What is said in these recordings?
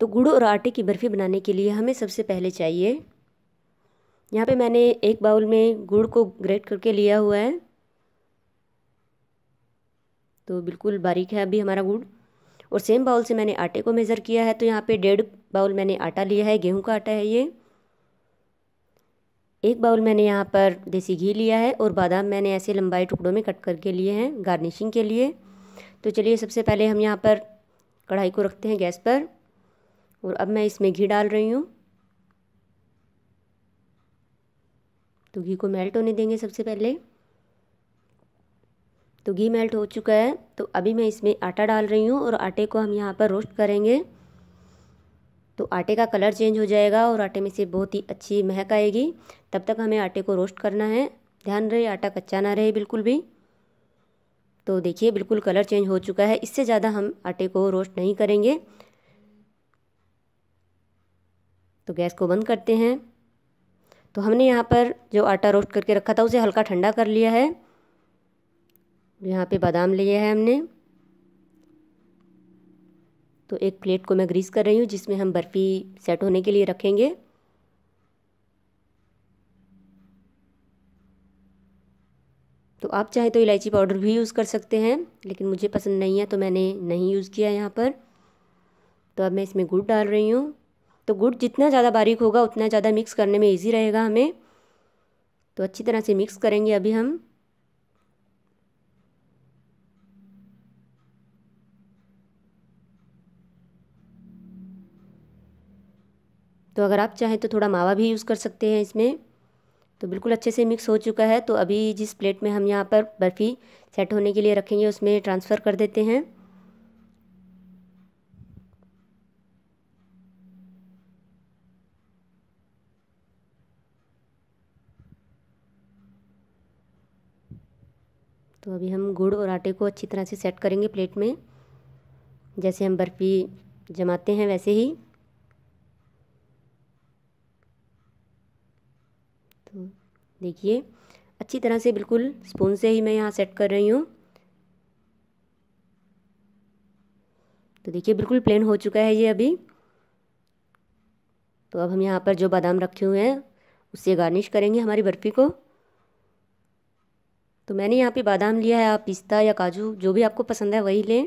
तो गुड़ और आटे की बर्फ़ी बनाने के लिए हमें सबसे पहले चाहिए यहाँ पे मैंने एक बाउल में गुड़ को ग्रेट करके लिया हुआ है तो बिल्कुल बारीक है अभी हमारा गुड़ और सेम बाउल से मैंने आटे को मेज़र किया है तो यहाँ पे डेढ़ बाउल मैंने आटा लिया है गेहूं का आटा है ये एक बाउल मैंने यहाँ पर देसी घी लिया है और बादाम मैंने ऐसे लंबाई टुकड़ों में कट करके लिए हैं गार्निशिंग के लिए तो चलिए सबसे पहले हम यहाँ पर कढ़ाई को रखते हैं गैस पर और अब मैं इसमें घी डाल रही हूँ तो घी को मेल्ट होने देंगे सबसे पहले तो घी मेल्ट हो चुका है तो अभी मैं इसमें आटा डाल रही हूँ और आटे को हम यहाँ पर रोस्ट करेंगे तो आटे का कलर चेंज हो जाएगा और आटे में से बहुत ही अच्छी महक आएगी तब तक हमें आटे को रोस्ट करना है ध्यान रहे आटा कच्चा ना रहे बिल्कुल भी तो देखिए बिल्कुल कलर चेंज हो चुका है इससे ज़्यादा हम आटे को रोस्ट नहीं करेंगे तो गैस को बंद करते हैं तो हमने यहाँ पर जो आटा रोस्ट करके रखा था उसे हल्का ठंडा कर लिया है यहाँ पे बादाम लिए हैं हमने तो एक प्लेट को मैं ग्रीस कर रही हूँ जिसमें हम बर्फ़ी सेट होने के लिए रखेंगे तो आप चाहे तो इलायची पाउडर भी यूज़ कर सकते हैं लेकिन मुझे पसंद नहीं है तो मैंने नहीं यूज़ किया यहाँ पर तो अब मैं इसमें गुड़ डाल रही हूँ तो गुड़ जितना ज़्यादा बारीक होगा उतना ज़्यादा मिक्स करने में ईजी रहेगा हमें तो अच्छी तरह से मिक्स करेंगे अभी हम तो अगर आप चाहें तो थोड़ा मावा भी यूज़ कर सकते हैं इसमें तो बिल्कुल अच्छे से मिक्स हो चुका है तो अभी जिस प्लेट में हम यहाँ पर बर्फ़ी सेट होने के लिए रखेंगे उसमें ट्रांसफ़र कर देते हैं तो अभी हम गुड़ और आटे को अच्छी तरह से सेट करेंगे प्लेट में जैसे हम बर्फ़ी जमाते हैं वैसे ही तो देखिए अच्छी तरह से बिल्कुल स्पून से ही मैं यहाँ सेट कर रही हूँ तो देखिए बिल्कुल प्लेन हो चुका है ये अभी तो अब हम यहाँ पर जो बादाम रखे हुए हैं उससे गार्निश करेंगे हमारी बर्फ़ी को तो मैंने यहाँ पे बादाम लिया है आप पिस्ता या काजू जो भी आपको पसंद है वही लें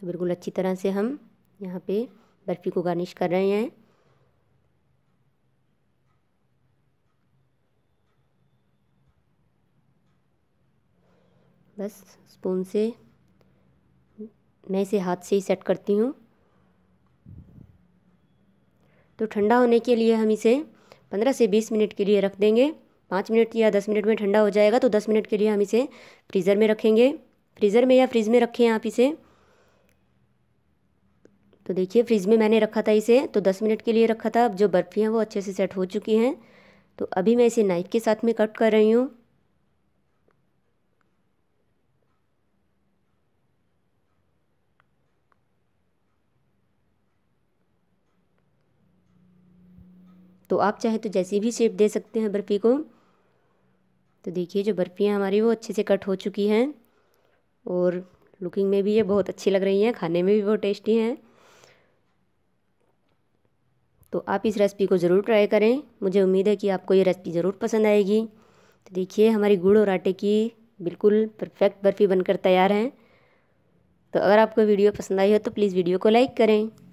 तो बिल्कुल अच्छी तरह से हम यहाँ पे बर्फ़ी को गार्निश कर रहे हैं बस स्पून से मैं इसे हाथ से ही सेट करती हूँ तो ठंडा होने के लिए हम इसे पंद्रह से बीस मिनट के लिए रख देंगे पाँच मिनट या दस मिनट में ठंडा हो जाएगा तो दस मिनट के लिए हम इसे फ्रीज़र में रखेंगे फ्रीज़र में या फ्रिज में रखें आप इसे तो देखिए फ्रिज में मैंने रखा था इसे तो दस मिनट के लिए रखा था अब जो बर्फ़ी हैं वो अच्छे से सेट हो चुकी हैं तो अभी मैं इसे नाइफ़ के साथ में कट कर रही हूँ तो आप चाहे तो जैसी भी शेप दे सकते हैं बर्फ़ी को तो देखिए जो बर्फ़ियाँ हमारी वो अच्छे से कट हो चुकी हैं और लुकिंग में भी ये बहुत अच्छी लग रही हैं खाने में भी बहुत टेस्टी हैं तो आप इस रेसिपी को ज़रूर ट्राई करें मुझे उम्मीद है कि आपको ये रेसिपी ज़रूर पसंद आएगी तो देखिए हमारी गुड़ और आटे की बिल्कुल परफेक्ट बर्फ़ी बनकर तैयार हैं तो अगर आपको वीडियो पसंद आई हो तो प्लीज़ वीडियो को लाइक करें